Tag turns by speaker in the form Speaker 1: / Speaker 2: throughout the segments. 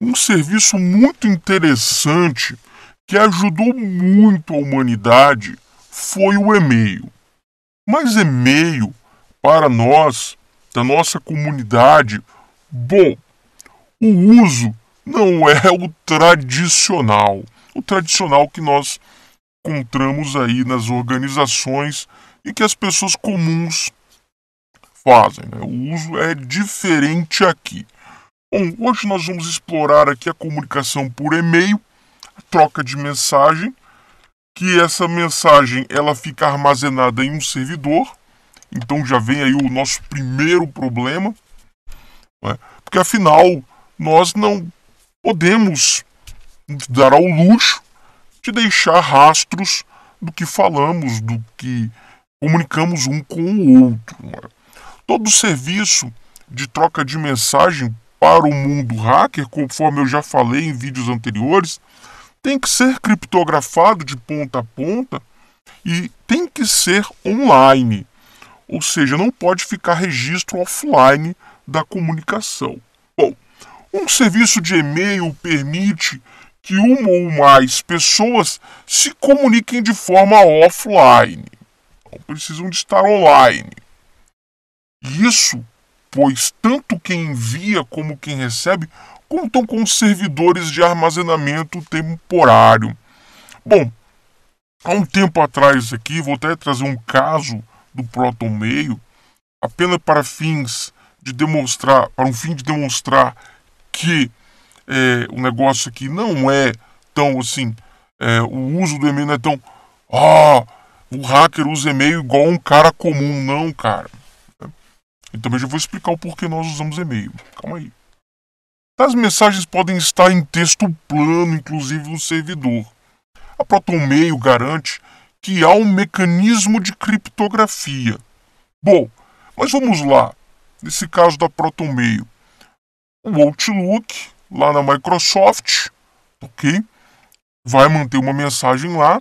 Speaker 1: um serviço muito interessante que ajudou muito a humanidade foi o e-mail. Mas e-mail, para nós, da nossa comunidade, bom, o uso não é o tradicional, o tradicional que nós encontramos aí nas organizações e que as pessoas comuns fazem. Né? O uso é diferente aqui. Bom, hoje nós vamos explorar aqui a comunicação por e-mail, a troca de mensagem, que essa mensagem ela fica armazenada em um servidor. Então já vem aí o nosso primeiro problema, né? porque afinal nós não podemos dar ao luxo de deixar rastros do que falamos, do que comunicamos um com o outro. Né? Todo serviço de troca de mensagem para o mundo hacker, conforme eu já falei em vídeos anteriores, tem que ser criptografado de ponta a ponta e tem que ser online. Ou seja, não pode ficar registro offline da comunicação. Bom, um serviço de e-mail permite que uma ou mais pessoas se comuniquem de forma offline. Não precisam de estar online. Isso pois tanto quem envia como quem recebe contam com servidores de armazenamento temporário. Bom, há um tempo atrás aqui, vou até trazer um caso do Proton Mail, apenas para fins de demonstrar, para um fim de demonstrar que é, o negócio aqui não é tão assim, é, o uso do e-mail não é tão, ah, o hacker usa e-mail igual um cara comum, não, cara. E também já vou explicar o porquê nós usamos e-mail. Calma aí. As mensagens podem estar em texto plano, inclusive no servidor. A ProtonMail garante que há um mecanismo de criptografia. Bom, mas vamos lá. Nesse caso da ProtonMail, o Outlook lá na Microsoft, ok? Vai manter uma mensagem lá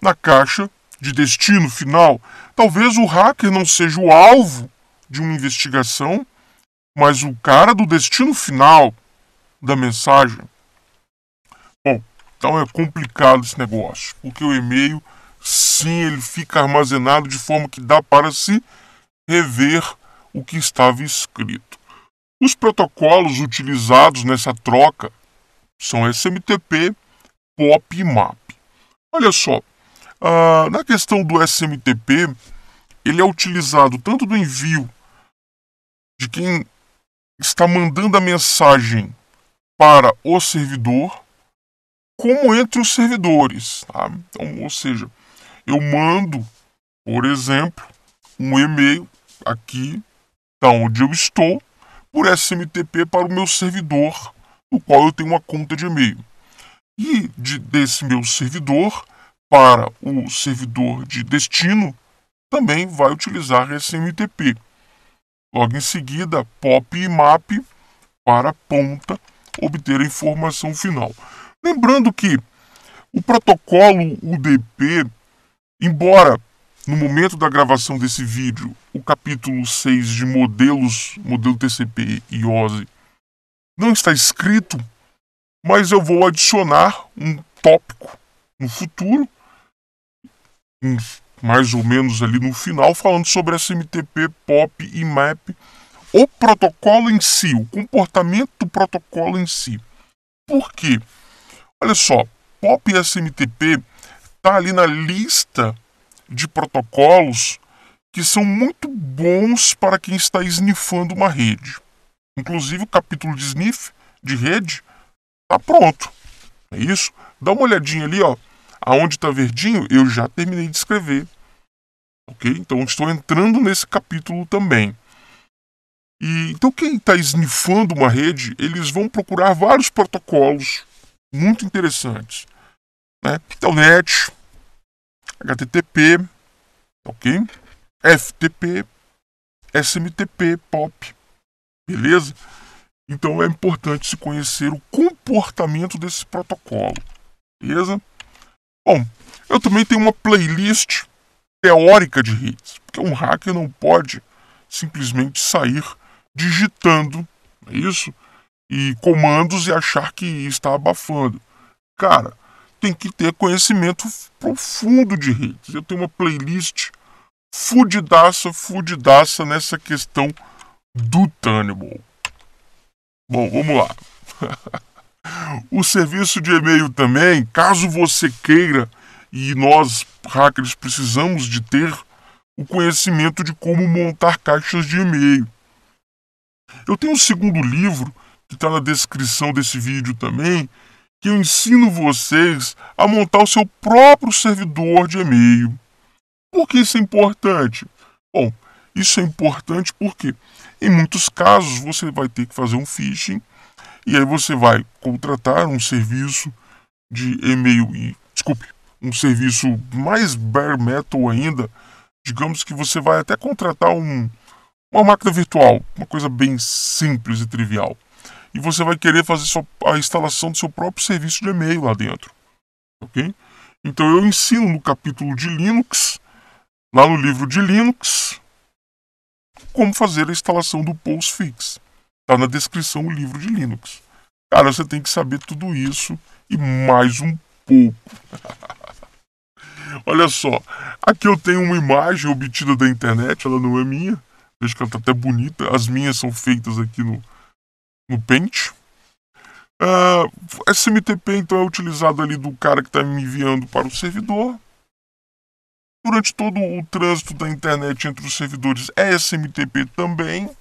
Speaker 1: na caixa de destino final. Talvez o hacker não seja o alvo de uma investigação, mas o cara do destino final da mensagem. Bom, então é complicado esse negócio, porque o e-mail, sim, ele fica armazenado de forma que dá para se rever o que estava escrito. Os protocolos utilizados nessa troca são SMTP, POP e MAP. Olha só, ah, na questão do SMTP, ele é utilizado tanto do envio de quem está mandando a mensagem para o servidor, como entre os servidores. Tá? Então, ou seja, eu mando, por exemplo, um e-mail aqui, da tá, onde eu estou, por SMTP para o meu servidor, no qual eu tenho uma conta de e-mail. E de, desse meu servidor para o servidor de destino, também vai utilizar SMTP. Logo em seguida, pop e map para a ponta obter a informação final. Lembrando que o protocolo UDP, embora no momento da gravação desse vídeo, o capítulo 6 de modelos, modelo TCP e OSI, não está escrito, mas eu vou adicionar um tópico no futuro, uns mais ou menos ali no final, falando sobre SMTP, POP e MAP, o protocolo em si, o comportamento do protocolo em si. Por quê? Olha só, POP e SMTP está ali na lista de protocolos que são muito bons para quem está snifando uma rede. Inclusive o capítulo de sniff de rede está pronto. É isso? Dá uma olhadinha ali, ó. Aonde está verdinho, eu já terminei de escrever. Ok? Então estou entrando nesse capítulo também. E então quem está esnifando uma rede, eles vão procurar vários protocolos muito interessantes, né? Telnet, HTTP, ok? FTP, SMTP, POP, beleza? Então é importante se conhecer o comportamento desse protocolo, beleza? Bom, eu também tenho uma playlist teórica de hits, porque um hacker não pode simplesmente sair digitando, é isso? E comandos e achar que está abafando. Cara, tem que ter conhecimento profundo de hits. Eu tenho uma playlist fudidaça, fudidaça nessa questão do Tannibal. Bom, vamos lá. O serviço de e-mail também, caso você queira, e nós hackers precisamos de ter o conhecimento de como montar caixas de e-mail. Eu tenho um segundo livro que está na descrição desse vídeo também, que eu ensino vocês a montar o seu próprio servidor de e-mail. Por que isso é importante? Bom, isso é importante porque em muitos casos você vai ter que fazer um phishing e aí você vai contratar um serviço de e-mail e desculpe, um serviço mais bare metal ainda. Digamos que você vai até contratar um, uma máquina virtual, uma coisa bem simples e trivial. E você vai querer fazer a instalação do seu próprio serviço de e-mail lá dentro. Ok? Então eu ensino no capítulo de Linux, lá no livro de Linux, como fazer a instalação do Postfix. Está na descrição o livro de Linux. Cara, você tem que saber tudo isso e mais um pouco. Olha só, aqui eu tenho uma imagem obtida da internet, ela não é minha. Veja que ela está até bonita. As minhas são feitas aqui no, no Paint. Uh, ah, SMTP então é utilizado ali do cara que está me enviando para o servidor. Durante todo o trânsito da internet entre os servidores é SMTP também.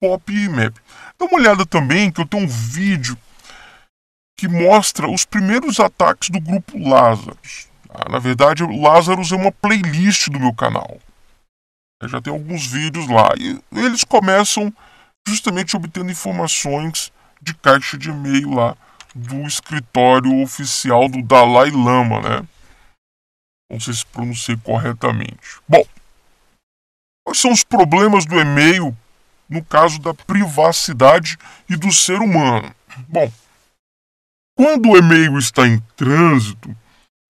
Speaker 1: Pop Map. Dá uma olhada também que eu tenho um vídeo que mostra os primeiros ataques do grupo Lazarus. Ah, na verdade, Lazarus é uma playlist do meu canal. Eu já tem alguns vídeos lá. E eles começam justamente obtendo informações de caixa de e-mail lá do escritório oficial do Dalai Lama, né? Não sei se pronunciei corretamente. Bom, quais são os problemas do e-mail no caso da privacidade e do ser humano. Bom, quando o e-mail está em trânsito,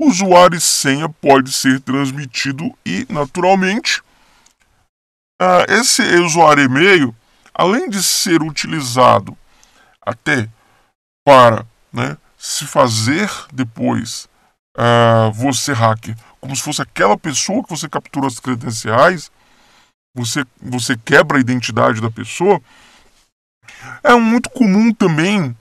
Speaker 1: usuário e senha pode ser transmitido e, naturalmente, ah, esse usuário e-mail, além de ser utilizado até para né, se fazer depois uh, você hacker, como se fosse aquela pessoa que você capturou as credenciais, você, você quebra a identidade da pessoa, é muito comum também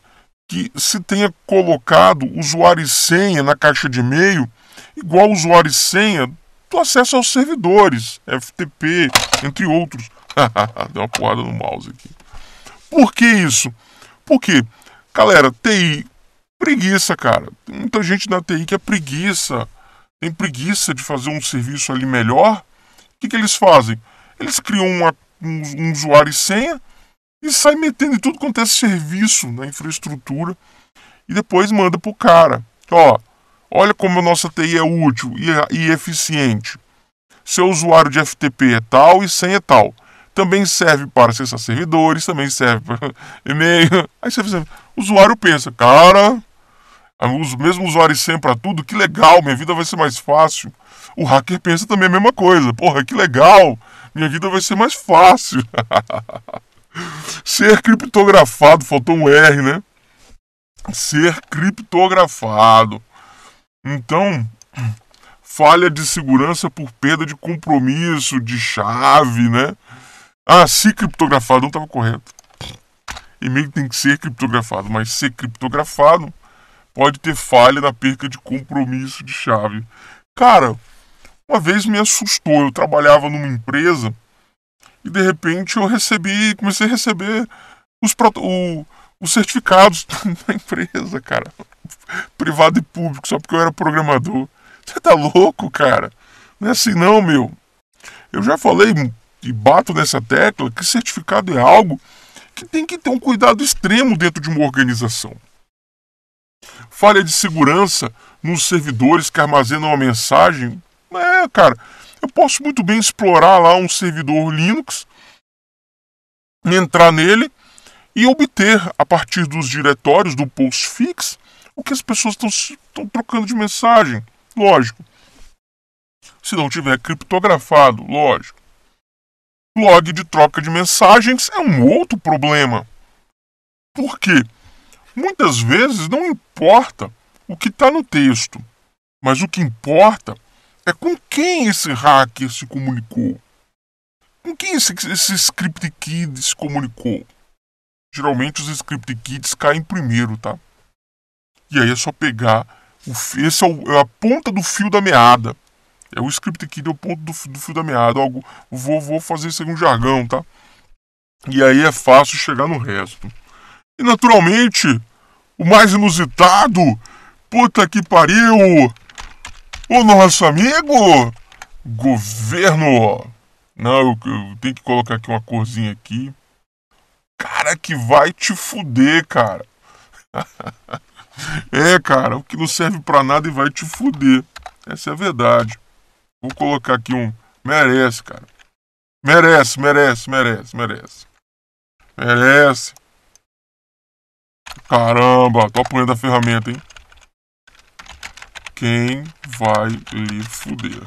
Speaker 1: que se tenha colocado usuário e senha na caixa de e-mail igual usuário e senha do acesso aos servidores, FTP, entre outros. Deu uma porrada no mouse aqui. Por que isso? Porque, galera, TI, preguiça, cara. Tem muita gente na TI que é preguiça. Tem preguiça de fazer um serviço ali melhor. O que, que eles fazem? Eles criam uma, um, um usuário e senha e sai metendo em tudo quanto é serviço na né, infraestrutura e depois manda pro cara. Ó, olha como a nossa TI é útil e, e eficiente. Seu usuário de FTP é tal e senha é tal. Também serve para acessar servidores, também serve para e-mail. Aí você o usuário pensa, cara, ah, os mesmos usuários sempre para tudo, que legal, minha vida vai ser mais fácil. O hacker pensa também a mesma coisa. Porra, que legal, minha vida vai ser mais fácil. ser criptografado, faltou um R, né? Ser criptografado. Então, falha de segurança por perda de compromisso, de chave, né? Ah, se criptografado, não estava correto. E-mail tem que ser criptografado, mas ser criptografado pode ter falha na perca de compromisso de chave. Cara, uma vez me assustou. Eu trabalhava numa empresa e de repente eu recebi, comecei a receber os, o, os certificados da empresa, cara. Privado e público, só porque eu era programador. Você tá louco, cara? Não é assim não, meu. Eu já falei e bato nessa tecla que certificado é algo que tem que ter um cuidado extremo dentro de uma organização falha de segurança nos servidores que armazenam a mensagem. É, cara, eu posso muito bem explorar lá um servidor Linux, entrar nele e obter, a partir dos diretórios do postfix, o que as pessoas estão trocando de mensagem. Lógico. Se não tiver criptografado, lógico. Log de troca de mensagens é um outro problema. Por quê? Muitas vezes não importa o que está no texto, mas o que importa é com quem esse hacker se comunicou. Com quem esse, esse script kid se comunicou? Geralmente os script kids caem primeiro, tá? E aí é só pegar. O, esse é, o, é a ponta do fio da meada. É o script kid, é o ponto do, do fio da meada. Algo, vou, vou fazer isso um jargão, tá? E aí é fácil chegar no resto. E naturalmente, o mais inusitado, puta que pariu, o nosso amigo governo. Não, eu, eu tenho que colocar aqui uma corzinha aqui. Cara que vai te fuder, cara. é, cara, o que não serve para nada e vai te fuder. Essa é a verdade. Vou colocar aqui um merece, cara. Merece, merece, merece, merece. Merece. Caramba, tô apanhando a ferramenta, hein? Quem vai lhe fuder?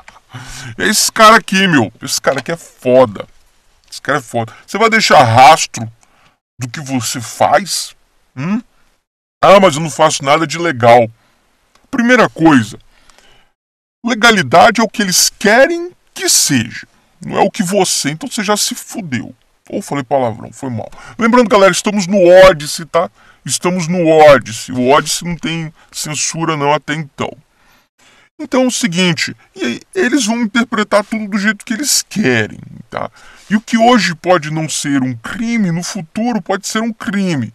Speaker 1: é esse cara aqui, meu. Esse cara aqui é foda. Esse cara é foda. Você vai deixar rastro do que você faz? Hum? Ah, mas eu não faço nada de legal. Primeira coisa, legalidade é o que eles querem que seja. Não é o que você, então você já se fudeu. Ou falei palavrão, foi mal. Lembrando, galera, estamos no Odyssey, tá? Estamos no Odyssey. O Odyssey não tem censura não até então. Então é o seguinte, aí, eles vão interpretar tudo do jeito que eles querem, tá? E o que hoje pode não ser um crime, no futuro pode ser um crime.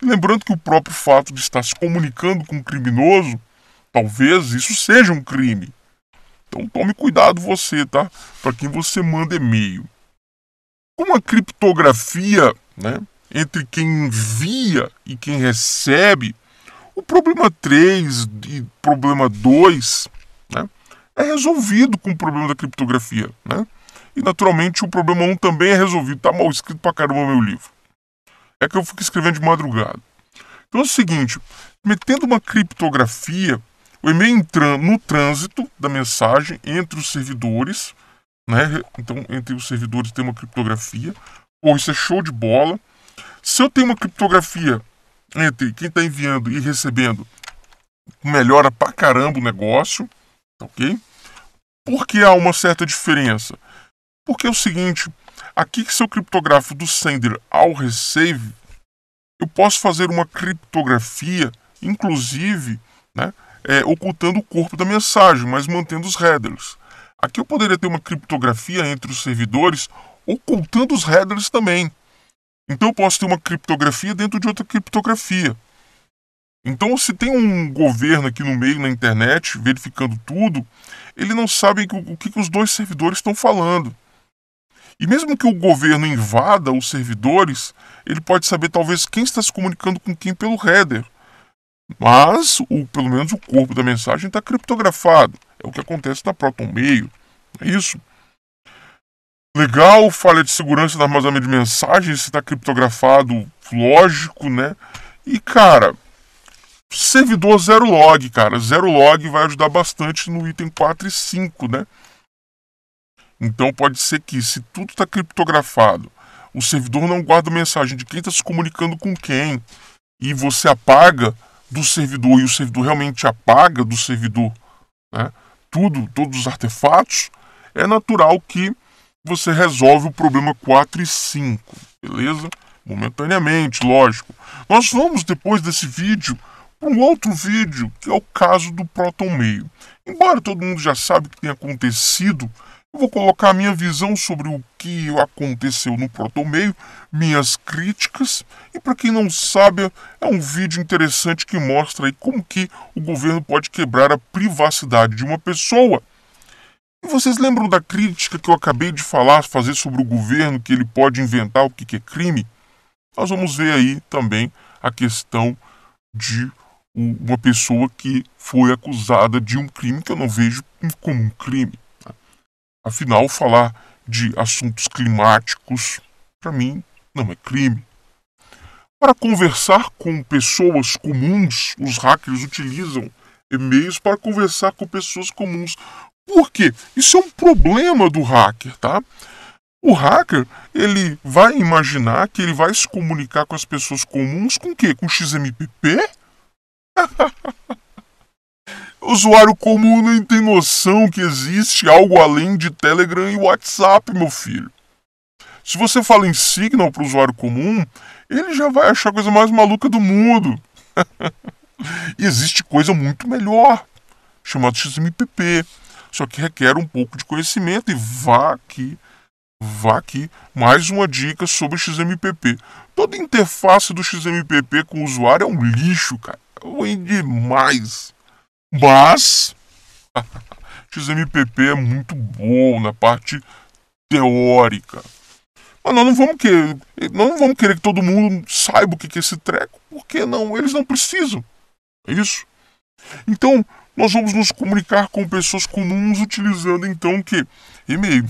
Speaker 1: lembrando que o próprio fato de estar se comunicando com um criminoso, talvez isso seja um crime. Então tome cuidado você, tá? Para quem você manda e-mail uma criptografia né, entre quem envia e quem recebe, o problema 3 e problema 2 né, é resolvido com o problema da criptografia. Né? E naturalmente o problema 1 também é resolvido. Tá mal escrito para caramba meu livro. É que eu fico escrevendo de madrugada. Então é o seguinte, metendo uma criptografia, o e-mail entrando no trânsito da mensagem entre os servidores né? Então, entre os servidores tem uma criptografia. Pô, isso é show de bola. Se eu tenho uma criptografia entre quem está enviando e recebendo, melhora pra caramba o negócio, tá ok? Por que há uma certa diferença? Porque é o seguinte, aqui se eu criptografo do sender ao receive, eu posso fazer uma criptografia, inclusive, né, é, ocultando o corpo da mensagem, mas mantendo os headers. Aqui eu poderia ter uma criptografia entre os servidores, ocultando os headers também. Então eu posso ter uma criptografia dentro de outra criptografia. Então, se tem um governo aqui no meio, na internet, verificando tudo, ele não sabe o que, que os dois servidores estão falando. E mesmo que o governo invada os servidores, ele pode saber talvez quem está se comunicando com quem pelo header. Mas, o, pelo menos, o corpo da mensagem está criptografado. É o que acontece na Proton Mail. É isso. Legal, falha de segurança da armazenamento de mensagens, está criptografado, lógico, né? E, cara, servidor zero log, cara. Zero log vai ajudar bastante no item 4 e 5, né? Então pode ser que, se tudo está criptografado, o servidor não guarda mensagem de quem está se comunicando com quem e você apaga, do servidor e o servidor realmente apaga do servidor né, tudo, todos os artefatos, é natural que você resolve o problema 4 e 5, beleza? Momentaneamente, lógico. Nós vamos, depois desse vídeo, para um outro vídeo, que é o caso do Proton Meio. Embora todo mundo já sabe o que tem acontecido vou colocar minha visão sobre o que aconteceu no protomeio, minhas críticas, e para quem não sabe, é um vídeo interessante que mostra aí como que o governo pode quebrar a privacidade de uma pessoa. E vocês lembram da crítica que eu acabei de falar, fazer sobre o governo, que ele pode inventar o que é crime? Nós vamos ver aí também a questão de uma pessoa que foi acusada de um crime que eu não vejo como um crime. Afinal, falar de assuntos climáticos, para mim, não é crime. Para conversar com pessoas comuns, os hackers utilizam e-mails para conversar com pessoas comuns. Por quê? Isso é um problema do hacker, tá? O hacker, ele vai imaginar que ele vai se comunicar com as pessoas comuns com o quê? Com XMPP? O usuário comum nem tem noção que existe algo além de Telegram e WhatsApp, meu filho. Se você fala em Signal para o usuário comum, ele já vai achar a coisa mais maluca do mundo. e existe coisa muito melhor, chamado XMPP. Só que requer um pouco de conhecimento e vá aqui, vá aqui, mais uma dica sobre XMPP. Toda interface do XMPP com o usuário é um lixo, cara. É ruim demais. Mas XMPP é muito bom na parte teórica. Mas nós não vamos querer, nós não vamos querer que todo mundo saiba o que é esse treco, porque não, eles não precisam. É isso. Então, nós vamos nos comunicar com pessoas comuns utilizando então o que? E-mail.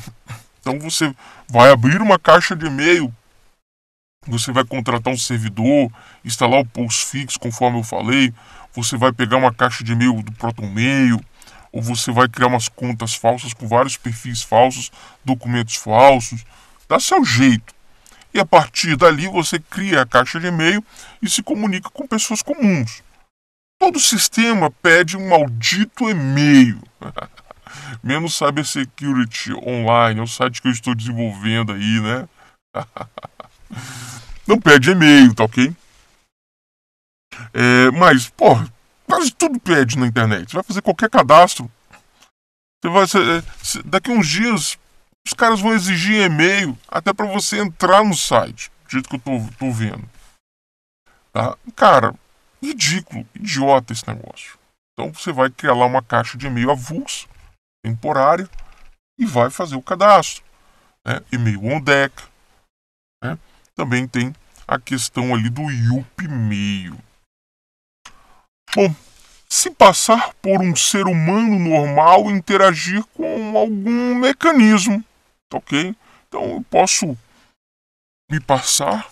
Speaker 1: Então você vai abrir uma caixa de e-mail você vai contratar um servidor, instalar o Postfix, conforme eu falei. Você vai pegar uma caixa de e-mail do ProtonMail, ou você vai criar umas contas falsas com vários perfis falsos, documentos falsos. Dá seu jeito. E a partir dali você cria a caixa de e-mail e se comunica com pessoas comuns. Todo sistema pede um maldito e-mail. Menos Cyber Security Online, é o site que eu estou desenvolvendo aí, né? Não pede e-mail, tá ok? É, mas, porra, quase tudo pede na internet. Você vai fazer qualquer cadastro. Você vai, você, é, daqui uns dias, os caras vão exigir e-mail até para você entrar no site. Do jeito que eu tô, tô vendo. Tá? Cara, ridículo, idiota esse negócio. Então você vai criar lá uma caixa de e-mail avulso, temporária, e vai fazer o cadastro. Né? E-mail on deck, também tem a questão ali do IUP meio. Bom, se passar por um ser humano normal interagir com algum mecanismo, tá ok? Então eu posso me passar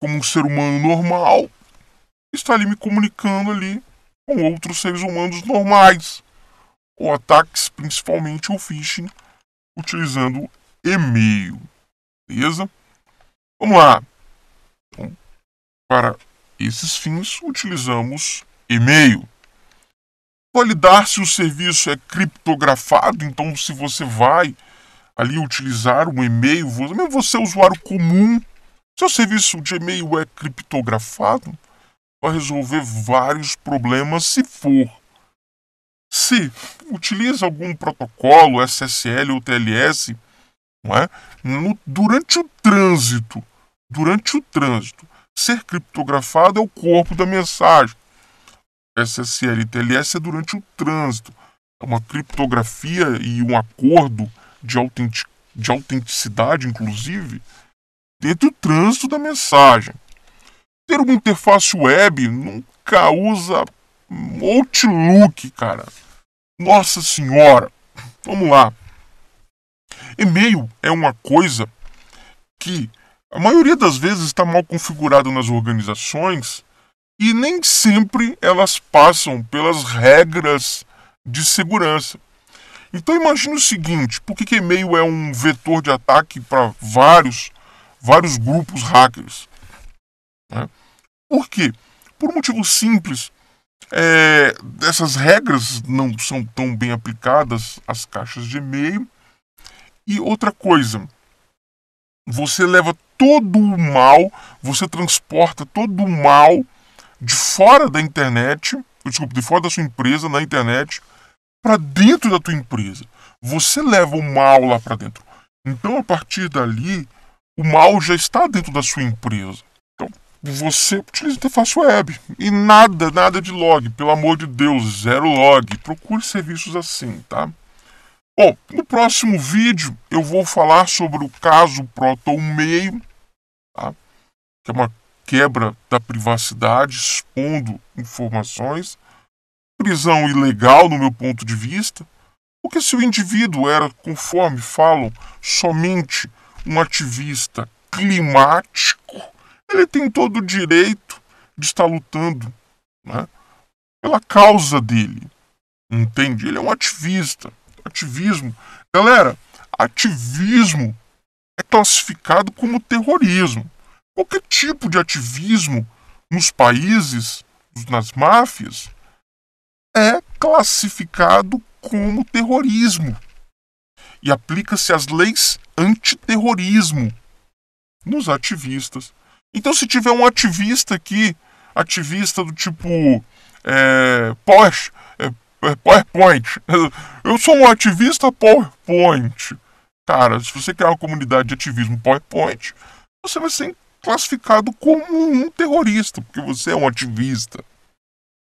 Speaker 1: como um ser humano normal, está ali me comunicando ali com outros seres humanos normais, ou ataques, principalmente o phishing, utilizando e-mail, beleza? Vamos lá. Então, para esses fins, utilizamos e-mail. Validar se o serviço é criptografado, então se você vai ali utilizar um e-mail, mesmo você é usuário comum, seu serviço de e-mail é criptografado, vai resolver vários problemas se for. Se utiliza algum protocolo SSL ou TLS, não é? No, durante o trânsito, durante o trânsito, ser criptografado é o corpo da mensagem. SSL e TLS é durante o trânsito. É uma criptografia e um acordo de, autentic, de autenticidade, inclusive, dentro do trânsito da mensagem. Ter uma interface web nunca usa Outlook, cara. Nossa senhora. Vamos lá. E-mail é uma coisa que a maioria das vezes está mal configurado nas organizações e nem sempre elas passam pelas regras de segurança. Então imagine o seguinte, por que e-mail é um vetor de ataque para vários, vários grupos hackers? Né? Por quê? Por um motivo simples. É, essas regras não são tão bem aplicadas às caixas de e-mail e outra coisa, você leva todo o mal, você transporta todo o mal de fora da internet, desculpa, de fora da sua empresa, na internet, para dentro da tua empresa. Você leva o mal lá para dentro. Então, a partir dali, o mal já está dentro da sua empresa. Então, você utiliza a interface web. E nada, nada de log. Pelo amor de Deus, zero log. Procure serviços assim, tá? Bom, no próximo vídeo eu vou falar sobre o caso Proton Meio, tá? que é uma quebra da privacidade expondo informações, prisão ilegal no meu ponto de vista, porque se o indivíduo era, conforme falam, somente um ativista climático, ele tem todo o direito de estar lutando né, pela causa dele. Entende? Ele é um ativista ativismo. Galera, ativismo é classificado como terrorismo. Qualquer tipo de ativismo nos países, nas máfias, é classificado como terrorismo e aplica-se as leis antiterrorismo nos ativistas. Então, se tiver um ativista aqui, ativista do tipo é, Porsche, PowerPoint. Eu sou um ativista PowerPoint. Cara, se você criar uma comunidade de ativismo PowerPoint, você vai ser classificado como um terrorista, porque você é um ativista.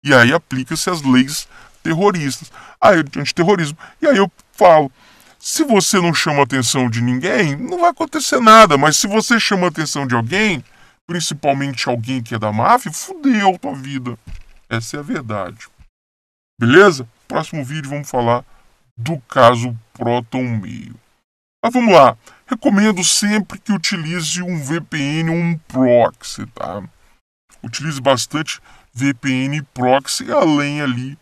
Speaker 1: E aí aplica-se as leis terroristas, aí antiterrorismo. E aí eu falo, se você não chama a atenção de ninguém, não vai acontecer nada, mas se você chama a atenção de alguém, principalmente alguém que é da máfia, fudeu tua vida. Essa é a verdade. Beleza? Próximo vídeo vamos falar do caso Proton Mail. Mas vamos lá. Recomendo sempre que utilize um VPN ou um proxy, tá? Utilize bastante VPN e proxy, além ali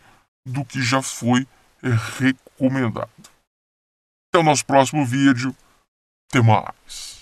Speaker 1: do que já foi é, recomendado. Até o nosso próximo vídeo. Até mais.